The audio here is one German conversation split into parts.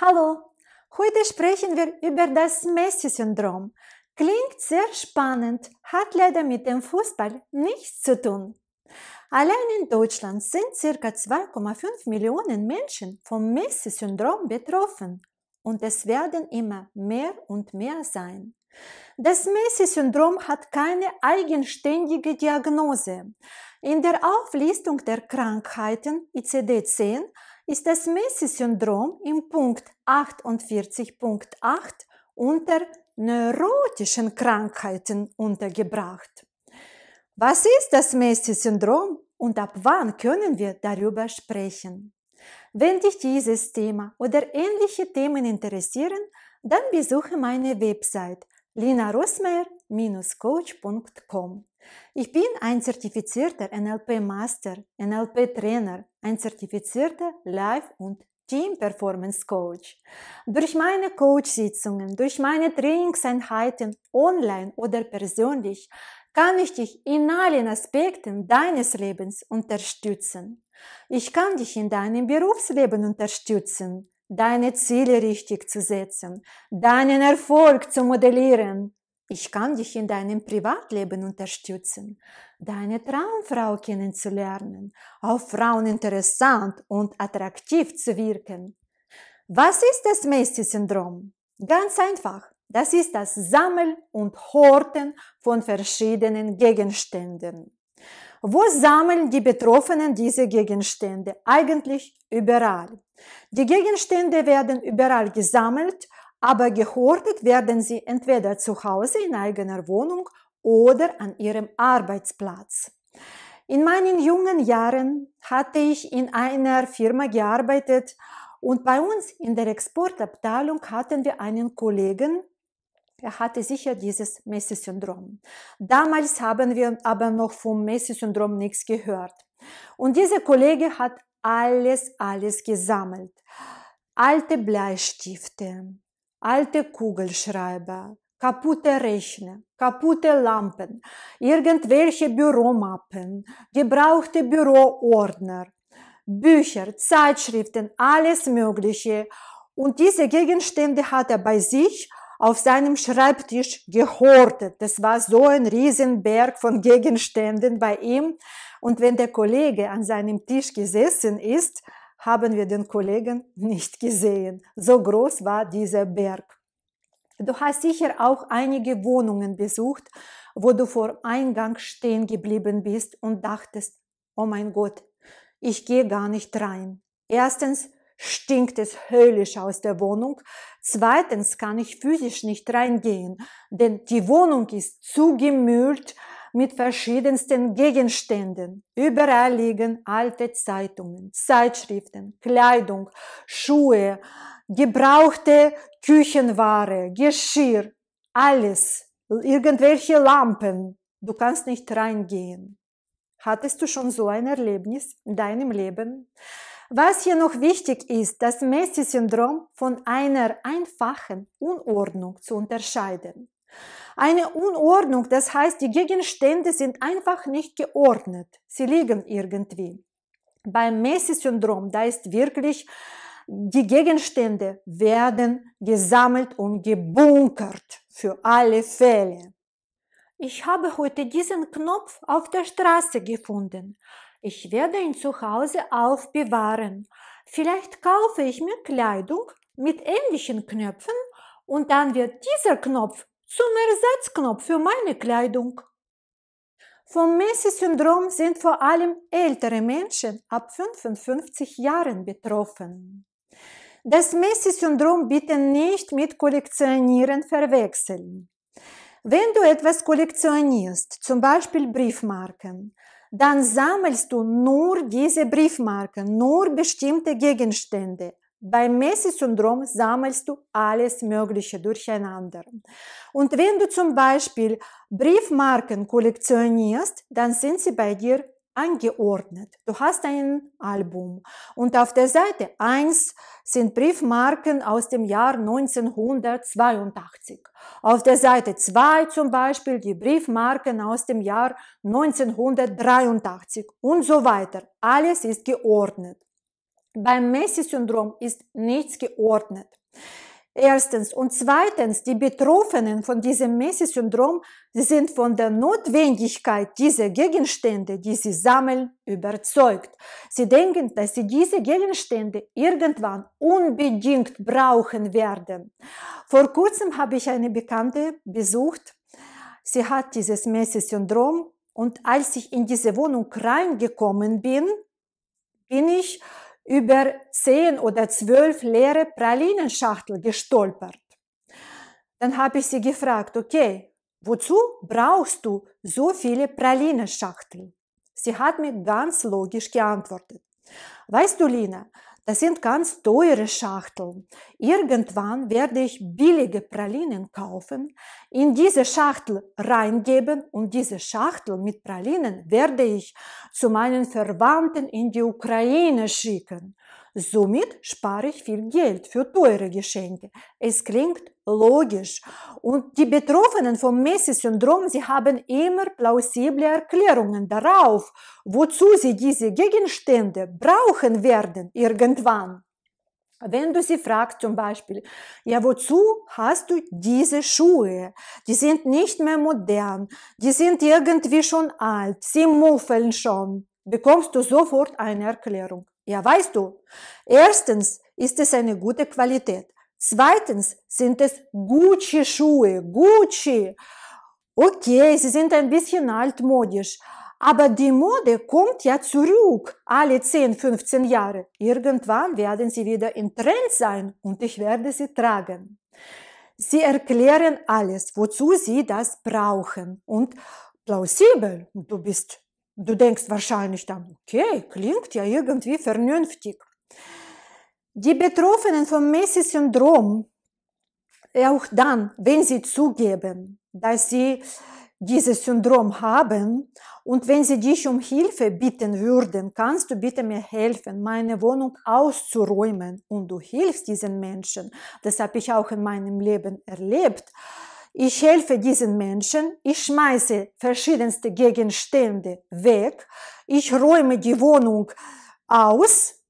Hallo, heute sprechen wir über das Messi-Syndrom. Klingt sehr spannend, hat leider mit dem Fußball nichts zu tun. Allein in Deutschland sind ca. 2,5 Millionen Menschen vom Messi-Syndrom betroffen und es werden immer mehr und mehr sein. Das Messi-Syndrom hat keine eigenständige Diagnose. In der Auflistung der Krankheiten ICD-10 ist das Messi-Syndrom im Punkt 48.8 unter neurotischen Krankheiten untergebracht. Was ist das Messi-Syndrom und ab wann können wir darüber sprechen? Wenn dich dieses Thema oder ähnliche Themen interessieren, dann besuche meine Website linarosmeier.com www.nlp-coach.com. Ich bin ein zertifizierter NLP-Master, NLP-Trainer, ein zertifizierter Live- und Team Performance Coach. Durch meine Coach-Sitzungen, durch meine Trainingseinheiten online oder persönlich kann ich dich in allen Aspekten deines Lebens unterstützen. Ich kann dich in deinem Berufsleben unterstützen, deine Ziele richtig zu setzen, deinen Erfolg zu modellieren, ich kann dich in deinem Privatleben unterstützen, deine Traumfrau kennenzulernen, auf Frauen interessant und attraktiv zu wirken. Was ist das Messi-Syndrom? Ganz einfach. Das ist das Sammeln und Horten von verschiedenen Gegenständen. Wo sammeln die Betroffenen diese Gegenstände? Eigentlich überall. Die Gegenstände werden überall gesammelt aber gehortet werden sie entweder zu Hause in eigener Wohnung oder an ihrem Arbeitsplatz. In meinen jungen Jahren hatte ich in einer Firma gearbeitet und bei uns in der Exportabteilung hatten wir einen Kollegen, er hatte sicher dieses messi Damals haben wir aber noch vom messi nichts gehört. Und dieser Kollege hat alles, alles gesammelt. Alte Bleistifte, alte Kugelschreiber, kaputte Rechner, kaputte Lampen, irgendwelche Büromappen, gebrauchte Büroordner, Bücher, Zeitschriften, alles Mögliche. Und diese Gegenstände hat er bei sich auf seinem Schreibtisch gehortet. Das war so ein Riesenberg von Gegenständen bei ihm. Und wenn der Kollege an seinem Tisch gesessen ist, haben wir den Kollegen nicht gesehen. So groß war dieser Berg. Du hast sicher auch einige Wohnungen besucht, wo du vor Eingang stehen geblieben bist und dachtest, oh mein Gott, ich gehe gar nicht rein. Erstens stinkt es höllisch aus der Wohnung. Zweitens kann ich physisch nicht reingehen, denn die Wohnung ist zugemüllt mit verschiedensten Gegenständen. Überall liegen alte Zeitungen, Zeitschriften, Kleidung, Schuhe, gebrauchte Küchenware, Geschirr, alles, irgendwelche Lampen. Du kannst nicht reingehen. Hattest du schon so ein Erlebnis in deinem Leben? Was hier noch wichtig ist, das Messi-Syndrom von einer einfachen Unordnung zu unterscheiden. Eine Unordnung, das heißt, die Gegenstände sind einfach nicht geordnet. Sie liegen irgendwie. Beim Messi-Syndrom, da ist wirklich, die Gegenstände werden gesammelt und gebunkert für alle Fälle. Ich habe heute diesen Knopf auf der Straße gefunden. Ich werde ihn zu Hause aufbewahren. Vielleicht kaufe ich mir Kleidung mit ähnlichen Knöpfen und dann wird dieser Knopf zum Ersatzknopf für meine Kleidung. Vom Messi-Syndrom sind vor allem ältere Menschen ab 55 Jahren betroffen. Das Messi-Syndrom bitte nicht mit Kollektionieren verwechseln. Wenn du etwas kollektionierst, zum Beispiel Briefmarken, dann sammelst du nur diese Briefmarken, nur bestimmte Gegenstände, beim Messi-Syndrom sammelst du alles Mögliche durcheinander. Und wenn du zum Beispiel Briefmarken kollektionierst, dann sind sie bei dir angeordnet. Du hast ein Album und auf der Seite 1 sind Briefmarken aus dem Jahr 1982. Auf der Seite 2 zum Beispiel die Briefmarken aus dem Jahr 1983 und so weiter. Alles ist geordnet. Beim Messi-Syndrom ist nichts geordnet. Erstens. Und zweitens, die Betroffenen von diesem Messi-Syndrom sind von der Notwendigkeit dieser Gegenstände, die sie sammeln, überzeugt. Sie denken, dass sie diese Gegenstände irgendwann unbedingt brauchen werden. Vor kurzem habe ich eine Bekannte besucht. Sie hat dieses Messi-Syndrom und als ich in diese Wohnung reingekommen bin, bin ich über zehn oder zwölf leere Pralinenschachtel gestolpert. Dann habe ich sie gefragt, okay, wozu brauchst du so viele Pralinenschachteln? Sie hat mir ganz logisch geantwortet. Weißt du, Lina, das sind ganz teure Schachteln. Irgendwann werde ich billige Pralinen kaufen, in diese Schachtel reingeben und diese Schachtel mit Pralinen werde ich zu meinen Verwandten in die Ukraine schicken. Somit spare ich viel Geld für teure Geschenke. Es klingt logisch. Und die Betroffenen vom Messi-Syndrom, sie haben immer plausible Erklärungen darauf, wozu sie diese Gegenstände brauchen werden irgendwann. Wenn du sie fragst zum Beispiel, ja, wozu hast du diese Schuhe? Die sind nicht mehr modern, die sind irgendwie schon alt, sie muffeln schon, bekommst du sofort eine Erklärung. Ja, weißt du, erstens ist es eine gute Qualität. Zweitens sind es Gucci-Schuhe, Gucci. Okay, sie sind ein bisschen altmodisch, aber die Mode kommt ja zurück, alle 10, 15 Jahre. Irgendwann werden sie wieder im Trend sein und ich werde sie tragen. Sie erklären alles, wozu sie das brauchen und plausibel. Du bist Du denkst wahrscheinlich dann, okay, klingt ja irgendwie vernünftig. Die Betroffenen vom Messi-Syndrom, auch dann, wenn sie zugeben, dass sie dieses Syndrom haben und wenn sie dich um Hilfe bitten würden, kannst du bitte mir helfen, meine Wohnung auszuräumen und du hilfst diesen Menschen. Das habe ich auch in meinem Leben erlebt. Ich helfe diesen Menschen, ich schmeiße verschiedenste Gegenstände weg, ich räume die Wohnung aus.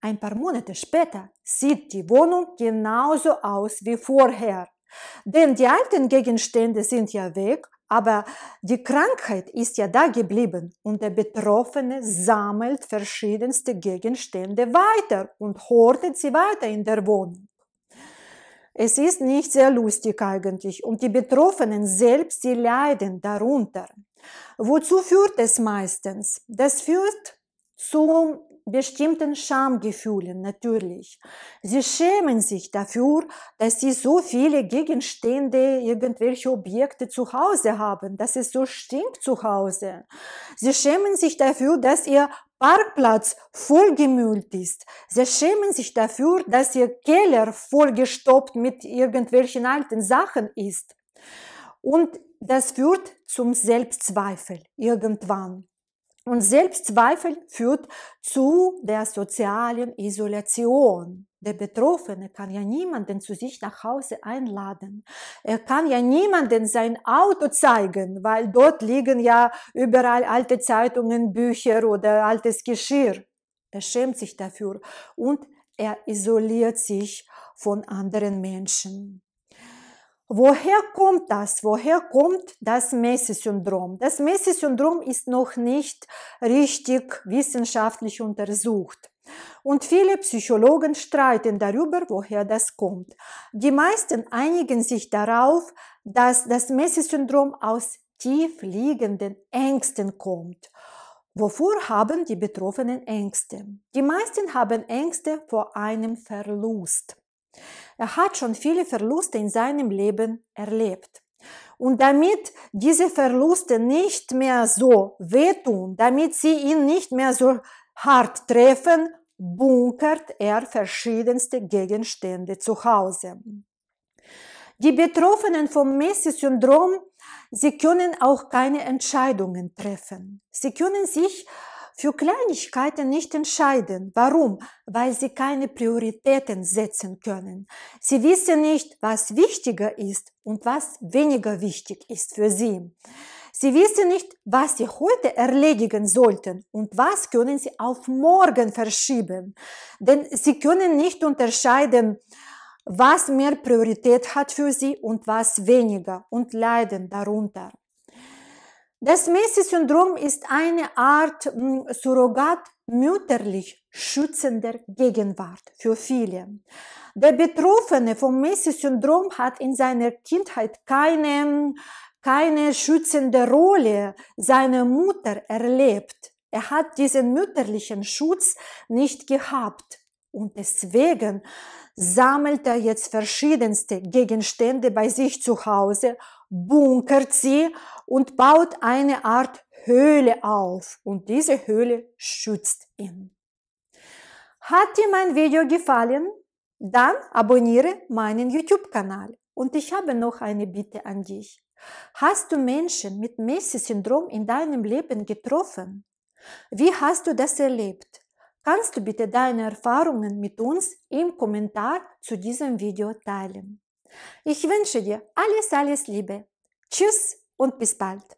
Ein paar Monate später sieht die Wohnung genauso aus wie vorher. Denn die alten Gegenstände sind ja weg, aber die Krankheit ist ja da geblieben und der Betroffene sammelt verschiedenste Gegenstände weiter und hortet sie weiter in der Wohnung. Es ist nicht sehr lustig eigentlich und die Betroffenen selbst, sie leiden darunter. Wozu führt es meistens? Das führt zu bestimmten Schamgefühlen natürlich. Sie schämen sich dafür, dass sie so viele Gegenstände, irgendwelche Objekte zu Hause haben, dass es so stinkt zu Hause. Sie schämen sich dafür, dass ihr Parkplatz vollgemüllt ist. Sie schämen sich dafür, dass ihr Keller vollgestoppt mit irgendwelchen alten Sachen ist. Und das führt zum Selbstzweifel irgendwann. Und Selbstzweifel führt zu der sozialen Isolation. Der Betroffene kann ja niemanden zu sich nach Hause einladen. Er kann ja niemanden sein Auto zeigen, weil dort liegen ja überall alte Zeitungen, Bücher oder altes Geschirr. Er schämt sich dafür und er isoliert sich von anderen Menschen. Woher kommt das? Woher kommt das Messi-Syndrom? Das Messi-Syndrom ist noch nicht richtig wissenschaftlich untersucht. Und viele Psychologen streiten darüber, woher das kommt. Die meisten einigen sich darauf, dass das Messi-Syndrom aus tief liegenden Ängsten kommt. Wovor haben die Betroffenen Ängste? Die meisten haben Ängste vor einem Verlust. Er hat schon viele Verluste in seinem Leben erlebt. Und damit diese Verluste nicht mehr so wehtun, damit sie ihn nicht mehr so Hart treffen bunkert er verschiedenste Gegenstände zu Hause. Die Betroffenen vom Messi-Syndrom, sie können auch keine Entscheidungen treffen. Sie können sich für Kleinigkeiten nicht entscheiden. Warum? Weil sie keine Prioritäten setzen können. Sie wissen nicht, was wichtiger ist und was weniger wichtig ist für sie. Sie wissen nicht, was Sie heute erledigen sollten und was können Sie auf morgen verschieben. Denn Sie können nicht unterscheiden, was mehr Priorität hat für Sie und was weniger und leiden darunter. Das Messi-Syndrom ist eine Art hm, Surrogat mütterlich schützender Gegenwart für viele. Der Betroffene vom Messi-Syndrom hat in seiner Kindheit keine hm, keine schützende Rolle seiner Mutter erlebt. Er hat diesen mütterlichen Schutz nicht gehabt. Und deswegen sammelt er jetzt verschiedenste Gegenstände bei sich zu Hause, bunkert sie und baut eine Art Höhle auf. Und diese Höhle schützt ihn. Hat dir mein Video gefallen? Dann abonniere meinen YouTube-Kanal. Und ich habe noch eine Bitte an dich. Hast du Menschen mit Messi-Syndrom in deinem Leben getroffen? Wie hast du das erlebt? Kannst du bitte deine Erfahrungen mit uns im Kommentar zu diesem Video teilen? Ich wünsche dir alles, alles Liebe. Tschüss und bis bald.